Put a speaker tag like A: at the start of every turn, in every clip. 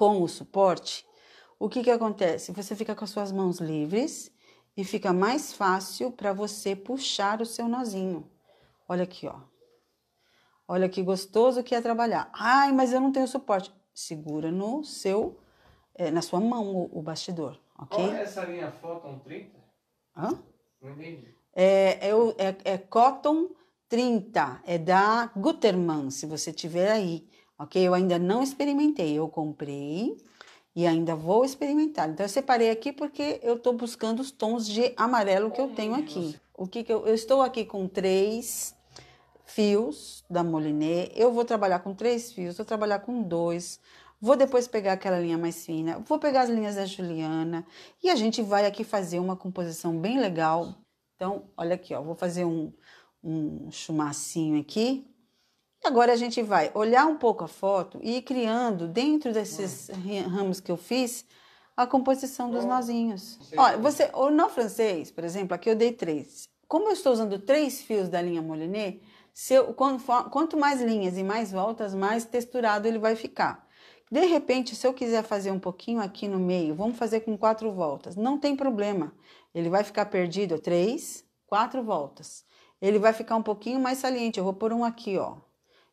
A: com o suporte, o que, que acontece? Você fica com as suas mãos livres e fica mais fácil para você puxar o seu nozinho. Olha aqui, ó. Olha que gostoso que é trabalhar. Ai, mas eu não tenho suporte. Segura no seu, é, na sua mão o, o bastidor, ok? Qual é essa linha Photon 30? Hã? Não entendi. É, é, é, é Cotton 30, é da Gutermann, se você tiver aí ok? Eu ainda não experimentei, eu comprei e ainda vou experimentar. Então, eu separei aqui porque eu estou buscando os tons de amarelo que eu tenho aqui. O que, que eu, eu estou aqui com três fios da Moliné. Eu vou trabalhar com três fios, vou trabalhar com dois. Vou depois pegar aquela linha mais fina, vou pegar as linhas da Juliana e a gente vai aqui fazer uma composição bem legal. Então, olha aqui, ó, vou fazer um, um chumacinho aqui Agora a gente vai olhar um pouco a foto e ir criando, dentro desses ramos que eu fiz, a composição dos nozinhos. Olha, é você, o nó francês, por exemplo, aqui eu dei três. Como eu estou usando três fios da linha se eu, quanto mais linhas e mais voltas, mais texturado ele vai ficar. De repente, se eu quiser fazer um pouquinho aqui no meio, vamos fazer com quatro voltas. Não tem problema. Ele vai ficar perdido três, quatro voltas. Ele vai ficar um pouquinho mais saliente. Eu vou pôr um aqui, ó.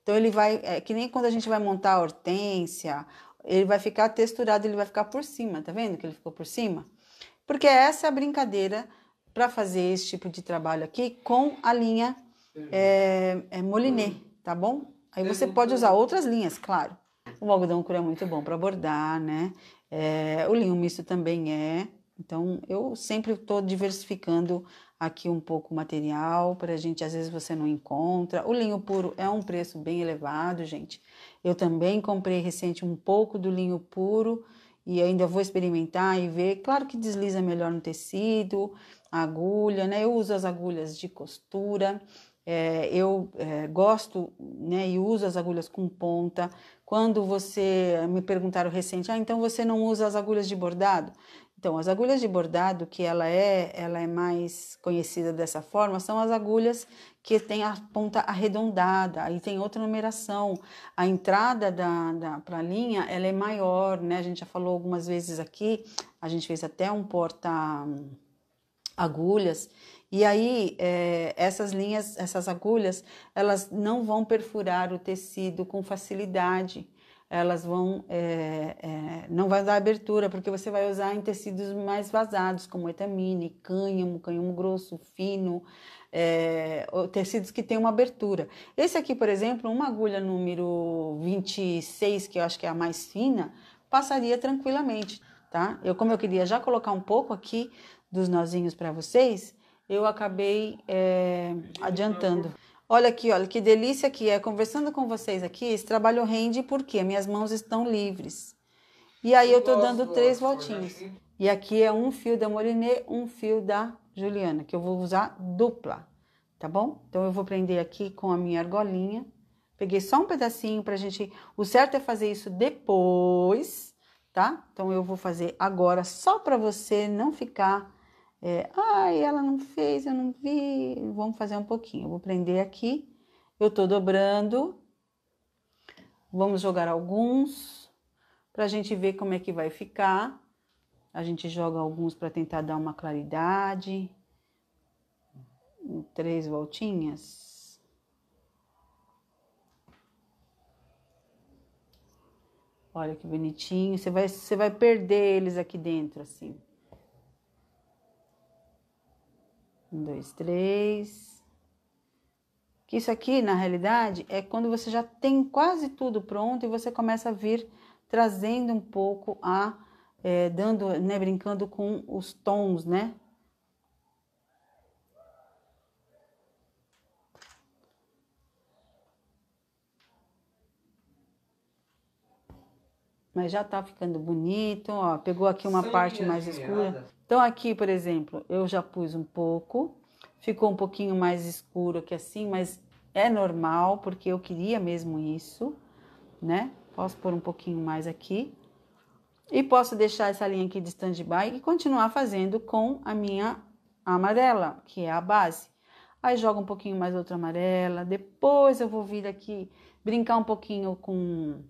A: Então ele vai, é que nem quando a gente vai montar a hortênsia, ele vai ficar texturado, ele vai ficar por cima, tá vendo que ele ficou por cima? Porque essa é a brincadeira para fazer esse tipo de trabalho aqui com a linha eh, é, é tá bom? Aí você pode usar outras linhas, claro. O algodão cru é muito bom para bordar, né? É, o linho misto também é. Então eu sempre estou diversificando aqui um pouco material para a gente, às vezes você não encontra. O linho puro é um preço bem elevado, gente. Eu também comprei recente um pouco do linho puro e ainda vou experimentar e ver. Claro que desliza melhor no tecido, agulha, né? Eu uso as agulhas de costura. É, eu é, gosto né, e uso as agulhas com ponta. Quando você me perguntaram recente, ah, então você não usa as agulhas de bordado? Então, as agulhas de bordado, que ela é, ela é mais conhecida dessa forma, são as agulhas que tem a ponta arredondada, aí tem outra numeração. A entrada da, da para a linha, ela é maior, né? A gente já falou algumas vezes aqui, a gente fez até um porta hum, agulhas. E aí, é, essas linhas, essas agulhas, elas não vão perfurar o tecido com facilidade elas vão é, é, não vai dar abertura porque você vai usar em tecidos mais vazados como etamine, cânhamo, cânhamo grosso, fino, é, tecidos que tem uma abertura. Esse aqui, por exemplo, uma agulha número 26, que eu acho que é a mais fina, passaria tranquilamente, tá? Eu como eu queria já colocar um pouco aqui dos nozinhos para vocês, eu acabei adiantando. Olha aqui, olha que delícia que é. Conversando com vocês aqui, esse trabalho rende porque minhas mãos estão livres. E aí eu, eu tô dando três voltinhas. E aqui é um fio da Moliné, um fio da Juliana, que eu vou usar dupla, tá bom? Então eu vou prender aqui com a minha argolinha. Peguei só um pedacinho pra gente. O certo é fazer isso depois, tá? Então eu vou fazer agora só pra você não ficar é, Ai, ela não fez, eu não vi. Vamos fazer um pouquinho. vou prender aqui. Eu tô dobrando. Vamos jogar alguns para a gente ver como é que vai ficar. A gente joga alguns para tentar dar uma claridade. Três voltinhas. Olha que bonitinho. Você vai, você vai perder eles aqui dentro, assim. Um, dois, três. Que isso aqui, na realidade, é quando você já tem quase tudo pronto e você começa a vir trazendo um pouco a. É, dando, né, brincando com os tons, né? mas já tá ficando bonito, ó, pegou aqui uma parte assim, mais escura. Então aqui, por exemplo, eu já pus um pouco, ficou um pouquinho mais escuro aqui assim, mas é normal, porque eu queria mesmo isso, né? Posso pôr um pouquinho mais aqui. E posso deixar essa linha aqui de stand-by e continuar fazendo com a minha amarela, que é a base. Aí joga um pouquinho mais outra amarela, depois eu vou vir aqui brincar um pouquinho com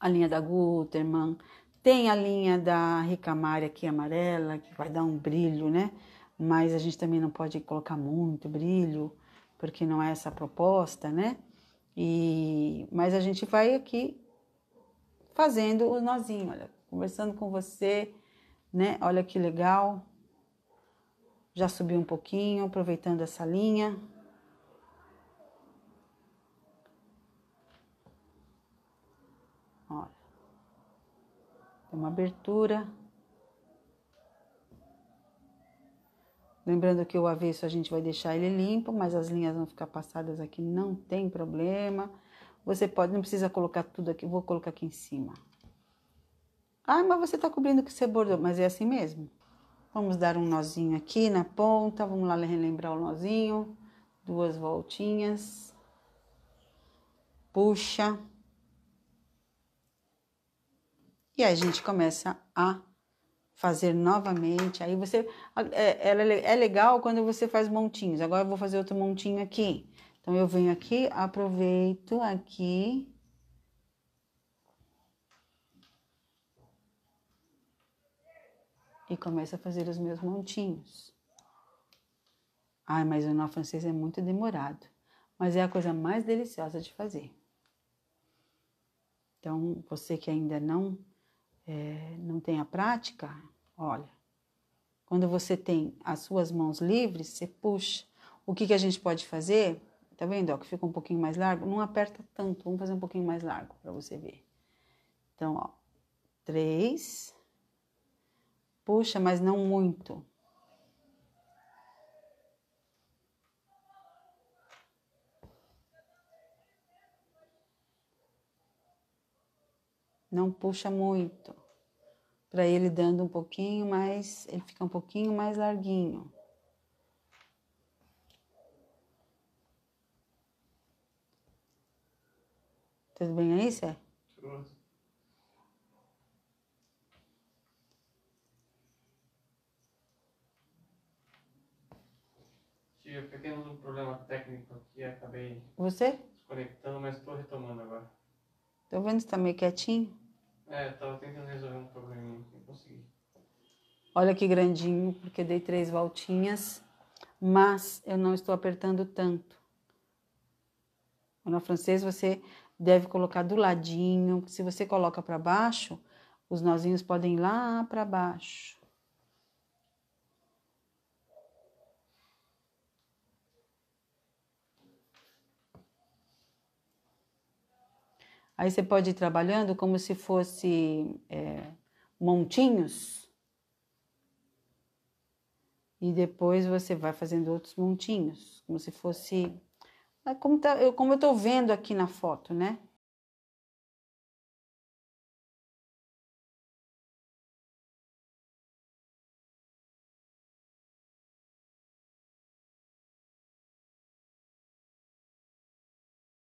A: a linha da Gutermann, tem a linha da Ricamari aqui é amarela, que vai dar um brilho, né? Mas a gente também não pode colocar muito brilho, porque não é essa a proposta, né? E, mas a gente vai aqui fazendo o nozinho, olha, conversando com você, né? Olha que legal. Já subiu um pouquinho, aproveitando essa linha. uma abertura. Lembrando que o avesso a gente vai deixar ele limpo, mas as linhas vão ficar passadas aqui, não tem problema. Você pode, não precisa colocar tudo aqui, vou colocar aqui em cima. Ah, mas você tá cobrindo que você bordou, mas é assim mesmo. Vamos dar um nozinho aqui na ponta, vamos lá relembrar o nozinho. Duas voltinhas. Puxa. E aí a gente começa a fazer novamente. Aí você. É, é, é legal quando você faz montinhos. Agora eu vou fazer outro montinho aqui. Então eu venho aqui, aproveito aqui. E começo a fazer os meus montinhos. Ai, mas o nó francês é muito demorado. Mas é a coisa mais deliciosa de fazer. Então, você que ainda não é, não tem a prática, olha, quando você tem as suas mãos livres, você puxa. O que, que a gente pode fazer? Tá vendo? Ó, que fica um pouquinho mais largo. Não aperta tanto. Vamos fazer um pouquinho mais largo para você ver. Então, ó, três. Puxa, mas não muito. não puxa muito. Para ele dando um pouquinho mais, ele fica um pouquinho mais larguinho. Tudo bem aí, Cé? Tudo. pequeno um problema técnico aqui, acabei. Você? Desconectando, mas estou retomando agora. estou vendo que está meio quietinho. É, tava tentando resolver um probleminha que consegui. Olha que grandinho, porque dei três voltinhas, mas eu não estou apertando tanto. No francês você deve colocar do ladinho, se você coloca para baixo, os nozinhos podem ir lá para baixo. Aí você pode ir trabalhando como se fosse é, montinhos. E depois você vai fazendo outros montinhos, como se fosse. É, como, tá, eu, como eu estou vendo aqui na foto, né?